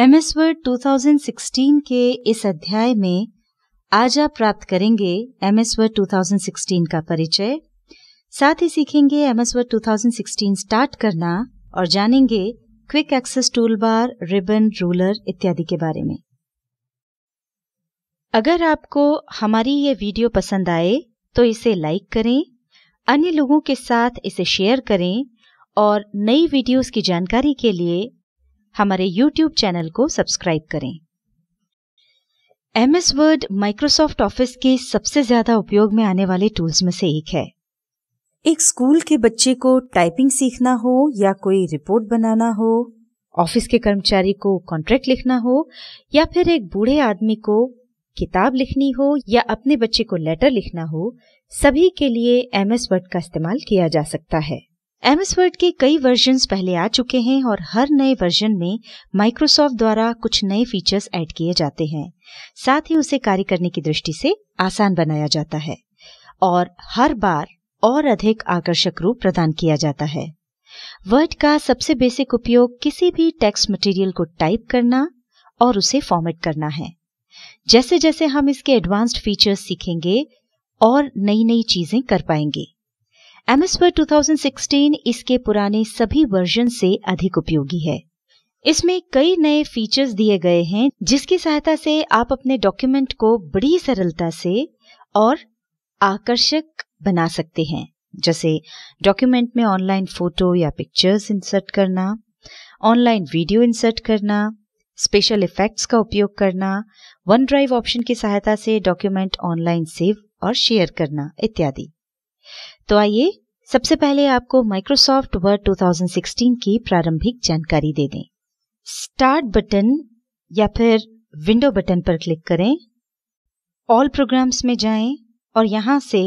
M S Word to के इस अध्याय में आज आप प्राप्त करेंगे एम एस वर्ड टू का परिचय साथ ही सीखेंगे M S Word to start करना और जानेंगे quick access tool bar ribbon ruler इत्यादि के बारे में अगर आपको हमारी ये वीडियो पसंद आए तो इसे लाइक करें अन्य लोगों के साथ इसे शेयर करें और नई वीडियोस की जानकारी के लिए हमारे YouTube चैनल को सब्सक्राइब करें एमएस वर्ड माइक्रोसॉफ्ट ऑफिस के सबसे ज्यादा उपयोग में आने वाले टूल्स में से एक है एक स्कूल के बच्चे को टाइपिंग सीखना हो या कोई रिपोर्ट बनाना हो ऑफिस के कर्मचारी को कॉन्ट्रैक्ट लिखना हो या फिर एक बूढ़े आदमी को किताब लिखनी हो या अपने बच्चे को लेटर लिखना हो सभी के लिए एम एस वर्ड का इस्तेमाल किया जा सकता है एमएस वर्ड के कई वर्जन्स पहले आ चुके हैं और हर नए वर्जन में माइक्रोसॉफ्ट द्वारा कुछ नए फीचर्स ऐड किए जाते हैं साथ ही उसे कार्य करने की दृष्टि से आसान बनाया जाता है और हर बार और अधिक आकर्षक रूप प्रदान किया जाता है वर्ड का सबसे बेसिक उपयोग किसी भी टेक्स्ट मटेरियल को टाइप करना और उसे फॉर्मेट करना है जैसे जैसे हम इसके एडवांस्ड फीचर्स सीखेंगे और नई नई चीजें कर पाएंगे एम एस पर 2016 इसके पुराने सभी वर्जन से अधिक उपयोगी है इसमें कई नए फीचर्स दिए गए हैं जिसकी सहायता से आप अपने डॉक्यूमेंट को बड़ी सरलता से और आकर्षक बना सकते हैं जैसे डॉक्यूमेंट में ऑनलाइन फोटो या पिक्चर्स इंसर्ट करना ऑनलाइन वीडियो इंसर्ट करना स्पेशल इफेक्ट्स का उपयोग करना वन ड्राइव ऑप्शन की सहायता से डॉक्यूमेंट ऑनलाइन सेव और शेयर करना इत्यादि तो आइए सबसे पहले आपको माइक्रोसॉफ्ट वर्ड 2016 की प्रारंभिक जानकारी दे दें स्टार्ट बटन या फिर विंडो बटन पर क्लिक करें ऑल प्रोग्राम्स में जाएं और यहां से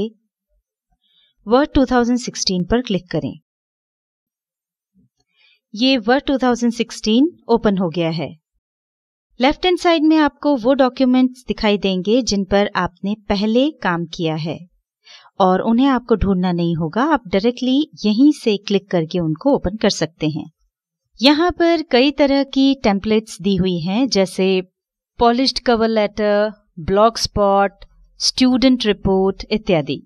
वर्ड 2016 पर क्लिक करें ये वर्ड 2016 ओपन हो गया है लेफ्ट हैंड साइड में आपको वो डॉक्यूमेंट्स दिखाई देंगे जिन पर आपने पहले काम किया है और उन्हें आपको ढूंढना नहीं होगा आप डायरेक्टली यहीं से क्लिक करके उनको ओपन कर सकते हैं यहाँ पर कई तरह की टेम्पलेट्स दी हुई हैं जैसे polished cover letter blog spot student report इत्यादि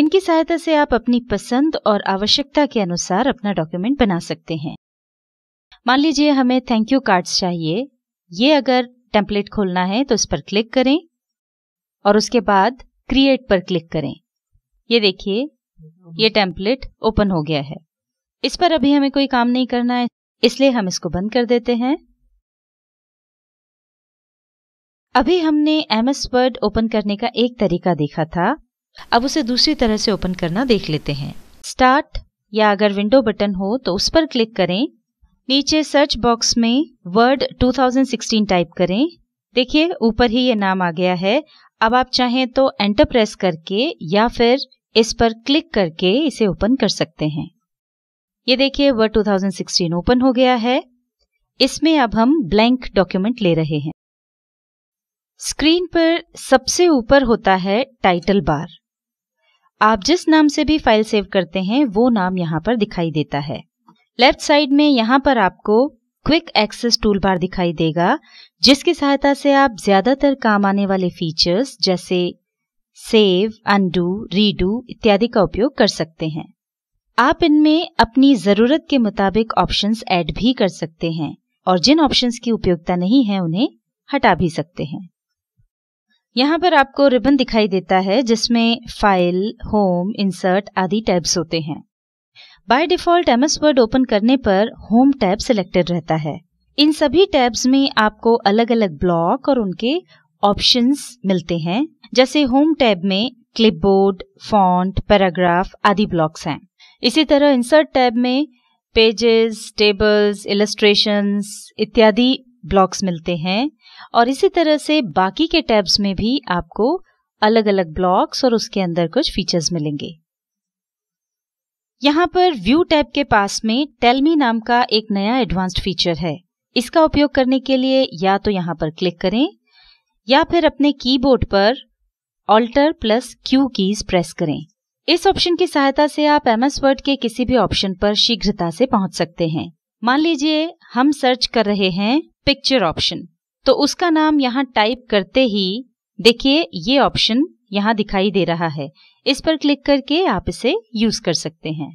इनकी सहायता से आप अपनी पसंद और आवश्यकता के अनुसार अपना डॉक्यूमेंट बना सकते हैं मान लीजिए हमें थैंक यू कार्ड्स चाहिए ये अगर टेम्पलेट खोलना है तो इस पर क्लिक करें और उसके बाद क्रिएट पर क्लिक करें ये देखिए ये टेम्पलेट ओपन हो गया है इस पर अभी हमें कोई काम नहीं करना है इसलिए हम इसको बंद कर देते हैं अभी हमने एम एस वर्ड ओपन करने का एक तरीका देखा था अब उसे दूसरी तरह से ओपन करना देख लेते हैं स्टार्ट या अगर विंडो बटन हो तो उस पर क्लिक करें नीचे सर्च बॉक्स में वर्ड 2016 टाइप करें देखिए ऊपर ही ये नाम आ गया है अब आप चाहें तो एंटर प्रेस करके या फिर इस पर क्लिक करके इसे ओपन कर सकते हैं ये देखिए वर्ड 2016 ओपन हो गया है इसमें अब हम ब्लैंक डॉक्यूमेंट ले रहे हैं स्क्रीन पर सबसे ऊपर होता है टाइटल बार आप जिस नाम से भी फाइल सेव करते हैं वो नाम यहाँ पर दिखाई देता है लेफ्ट साइड में यहाँ पर आपको क्विक एक्सेस टूल बार दिखाई देगा जिसकी सहायता से आप ज्यादातर काम आने वाले फीचर्स जैसे सेव अनडू रीडू इत्यादि का उपयोग कर सकते हैं आप इनमें अपनी ज़रूरत के मुताबिक ऑप्शंस ऐड भी कर सकते हैं और जिन ऑप्शंस की उपयोगिता नहीं है उन्हें हटा भी सकते हैं यहाँ पर आपको रिबन दिखाई देता है जिसमें फाइल होम इंसर्ट आदि टैब्स होते हैं by default M S word open करने पर होम टैब सिलेक्टेड रहता है इन सभी टैब्स में आपको अलग अलग ब्लॉक और उनके ऑप्शंस मिलते हैं जैसे होम टैब में क्लिपबोर्ड फॉन्ट पैराग्राफ आदि ब्लॉक्स हैं इसी तरह इंसर्ट टैब में पेजेस टेबल्स इलस्ट्रेशंस इत्यादि ब्लॉक्स मिलते हैं और इसी तरह से बाकी के टैब्स में भी आपको अलग अलग ब्लॉक्स और उसके अंदर कुछ फीचर्स मिलेंगे यहाँ पर व्यू टैब के पास में टेलमी नाम का एक नया एडवांस्ड फीचर है इसका उपयोग करने के लिए या तो यहाँ पर क्लिक करें या फिर अपने कीबोर्ड पर alter plus Q keys press करें इस ऑप्शन की सहायता से आप एम एस वर्ड के किसी भी ऑप्शन पर शीघ्रता से पहुंच सकते हैं मान लीजिए हम सर्च कर रहे हैं पिक्चर ऑप्शन तो उसका नाम यहाँ टाइप करते ही देखिए ये ऑप्शन यहाँ दिखाई दे रहा है इस पर क्लिक करके आप इसे यूज कर सकते हैं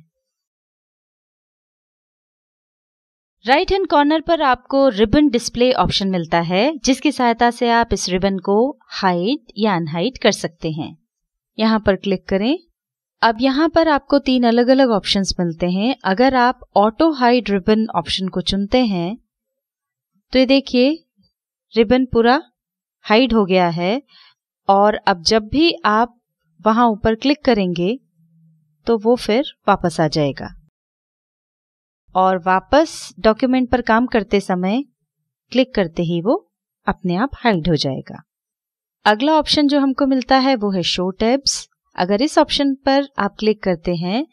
राइट हैंड कॉर्नर पर आपको रिबन डिस्प्ले ऑप्शन मिलता है जिसकी सहायता से आप इस रिबन को हाइट या अनहाइट कर सकते हैं यहाँ पर क्लिक करें अब यहाँ पर आपको तीन अलग अलग ऑप्शंस मिलते हैं अगर आप ऑटो हाइट रिबन ऑप्शन को चुनते हैं तो ये देखिए रिबन पूरा हाइड हो गया है और अब जब भी आप वहाँ ऊपर क्लिक करेंगे तो वो फिर वापस आ जाएगा और वापस डॉक्यूमेंट पर काम करते समय क्लिक करते ही वो अपने आप हाइड हो जाएगा अगला ऑप्शन जो हमको मिलता है वो है शो टैब्स अगर इस ऑप्शन पर आप क्लिक करते हैं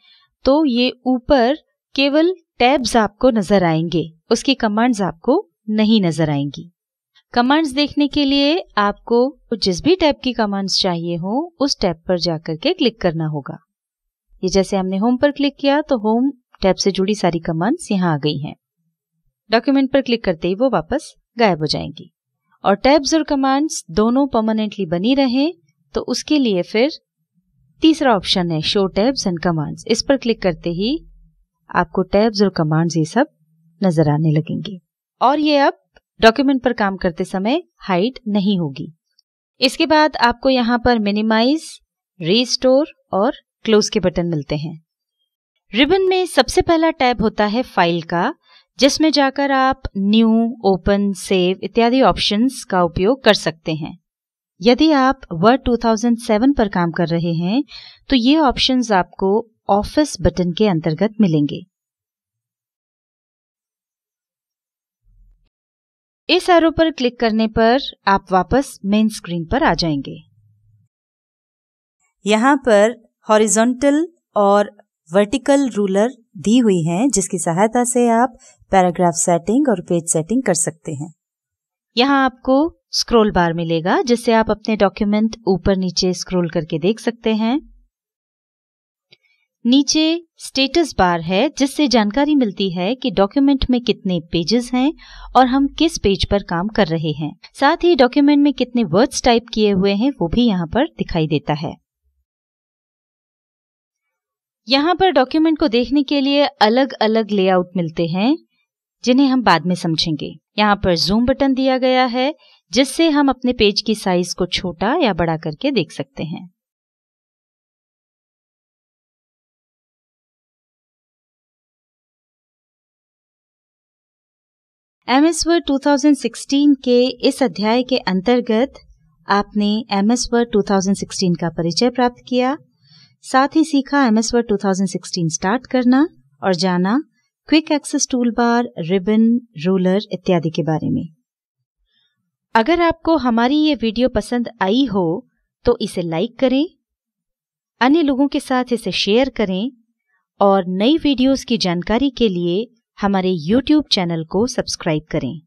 तो ये ऊपर केवल टैब्स आपको नजर आएंगे उसकी कमांड्स आपको नहीं नजर आएंगी कमांड्स देखने के लिए आपको जिस भी टैब की कमांड्स चाहिए हो उस टैब पर जाकर के क्लिक करना होगा ये जैसे हमने होम पर क्लिक किया तो होम टैब से जुड़ी सारी कमांड्स यहाँ आ गई हैं डॉक्यूमेंट पर क्लिक करते ही वो वापस गायब हो जाएंगी और टैब्स और कमांड्स दोनों परमानेंटली बनी रहे तो उसके लिए फिर तीसरा ऑप्शन है शो टैब्स एंड कमांड्स इस पर क्लिक करते ही आपको टैब्स और कमांड्स ये सब नजर आने लगेंगे और ये अब डॉक्यूमेंट पर काम करते समय हाइड नहीं होगी इसके बाद आपको यहाँ पर मिनिमाइज रीस्टोर और क्लोज के बटन मिलते हैं रिबन में सबसे पहला टैब होता है फाइल का जिसमें जाकर आप न्यू ओपन सेव इत्यादि ऑप्शंस का उपयोग कर सकते हैं यदि आप वर्ड 2007 पर काम कर रहे हैं तो ये ऑप्शंस आपको ऑफिस बटन के अंतर्गत मिलेंगे इस एरो पर क्लिक करने पर आप वापस मेन स्क्रीन पर आ जाएंगे यहां पर हॉरिजॉन्टल और वर्टिकल रूलर दी हुई हैं जिसकी सहायता से आप पैराग्राफ सेटिंग और पेज सेटिंग कर सकते हैं यहाँ आपको स्क्रोल बार मिलेगा जिससे आप अपने डॉक्यूमेंट ऊपर नीचे स्क्रोल करके देख सकते हैं नीचे स्टेटस बार है जिससे जानकारी मिलती है कि डॉक्यूमेंट में कितने पेजेस हैं और हम किस पेज पर काम कर रहे हैं साथ ही डॉक्यूमेंट में कितने वर्ड्स टाइप किए हुए हैं वो भी यहाँ पर दिखाई देता है यहाँ पर डॉक्यूमेंट को देखने के लिए अलग अलग लेआउट मिलते हैं जिन्हें हम बाद में समझेंगे यहाँ पर जूम बटन दिया गया है जिससे हम अपने पेज की साइज को छोटा या बड़ा करके देख सकते हैं एम एस वर्ड टू के इस अध्याय के अंतर्गत आपने एम एस वर्ड 2016 का परिचय प्राप्त किया साथ ही सीखा M S Word to start करना और जाना quick access tool bar ribbon ruler इत्यादि के बारे में अगर आपको हमारी ये वीडियो पसंद आई हो तो इसे लाइक करें अन्य लोगों के साथ इसे शेयर करें और नई वीडियोस की जानकारी के लिए हमारे YouTube चैनल को सब्सक्राइब करें